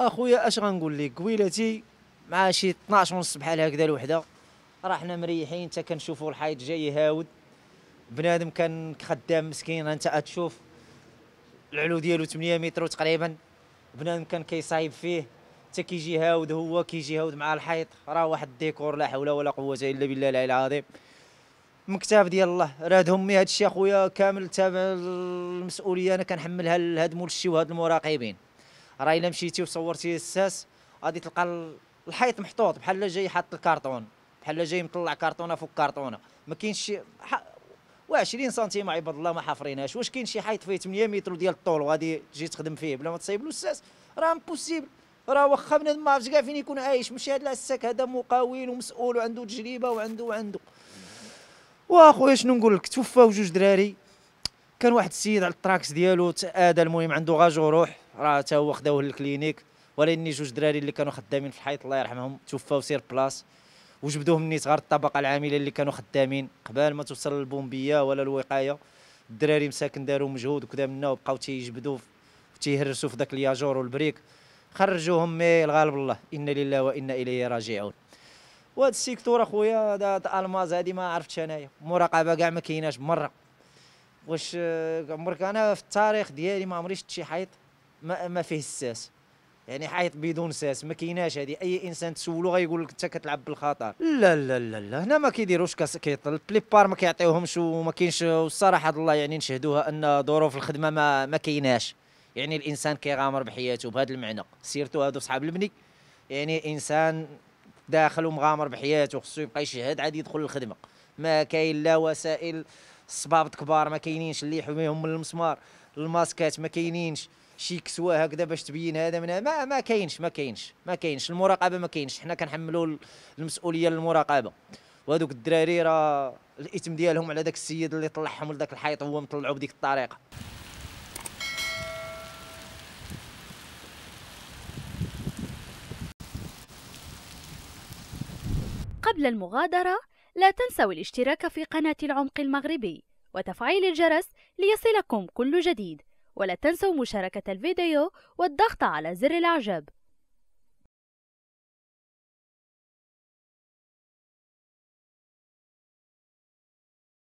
اخويا اش غنقول لك قويلتي مع شي 12 ونص بحال هكذا الوحده راه حنا مريحين حتى كنشوفوا الحيط جاي يهاود بنادم كان خدام مسكين انت تشوف العلو ديالو 8 متر تقريبا بنادم كان كيصايب فيه حتى كيجي هاود هو كيجي هاود مع الحيط راه واحد الديكور لا حول ولا قوه الا بالله العلي العظيم مكتاب ديال الله راد امي هادشي الشيء اخويا كامل تابع المسؤوليه انا كنحملها لهاد مول الشي وهاد المراقبين راه الا مشيتي وصورتي الساس غادي تلقى الحيط محطوط بحال جاي حاط الكرتون بحال جاي مطلع كرتونه فوق كرتونه ما كاينش شي و20 سنتيم عباد الله ما حافريناش واش كاين شي حيط فيه 8 متر ديال الطول وغادي تجي تخدم فيه بلا ما تصايب له الساس راه امبوسيبل راه واخا بنادم ما عرفتش كاع فين يكون عايش ماشي هذا الساك هذا مقاول ومسؤول وعنده تجربه وعنده وعنده واخويا شنو نقول لك توفاو جوج دراري كان واحد السيد على التراكس ديالو تاذى المهم عنده غاج وروح راه حتى هو خداوه للكلينيك ولاني جوج دراري اللي كانوا خدامين في الحيط الله يرحمهم توفاو سير بلاص وجبدوه مني صغار الطبقه العامله اللي كانوا خدامين قبل ما توصل البومبيه ولا الوقايه الدراري مساكن داروا مجهود وكذا منا وبقاو تيجبدوا تيهرسوا في ذاك الياجور والبريك خرجوهم مي الغالب الله انا لله وانا اليه راجعون وهاد السيكتور اخويا الماز هادي ما عرفتش انايا مراقبه كاع ما كايناش مره واش عمرك انا في التاريخ ديالي ما شفت شي حيط ما, ما فيه الساس يعني حيط بدون ساس ما كيناش هذه اي انسان تسولو غيقول لك انت كتلعب بالخطر لا لا لا لا هنا ما كيديروش كاس كيطل بار ما كيعطيوهمش وما كاينش والصراحه الله يعني نشهدوها ان ظروف الخدمه ما ما كايناش يعني الانسان كيغامر بحياته بهذا المعنى سيرتو هادو صحاب البني يعني انسان داخل ومغامر بحياته خصو يبقى يشهد عاد يدخل للخدمه ما كاين لا وسائل الصبابط كبار ما كاينينش اللي يحميهم من المسمار الماسكات ما كاينينش شي كسوه هكذا باش تبين هذا من ما ما كاينش ما كاينش ما كاينش المراقبه ما كاينش حنا كنحملوا المسؤوليه للمراقبه وهذوك الدراري راه الاثم ديالهم على داك السيد اللي طلعهم لذاك الحيط هو مطلعو بديك الطريقه قبل المغادرة لا تنسوا الاشتراك في قناة العمق المغربي وتفعيل الجرس ليصلكم كل جديد ولا تنسوا مشاركة الفيديو والضغط على زر الإعجاب